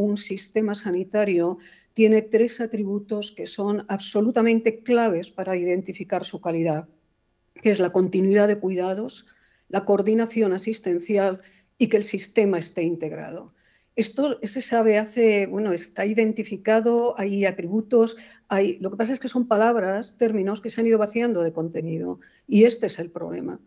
un sistema sanitario tiene tres atributos que son absolutamente claves para identificar su calidad, que es la continuidad de cuidados, la coordinación asistencial y que el sistema esté integrado. Esto se sabe hace, bueno, está identificado, hay atributos, hay, lo que pasa es que son palabras, términos que se han ido vaciando de contenido y este es el problema.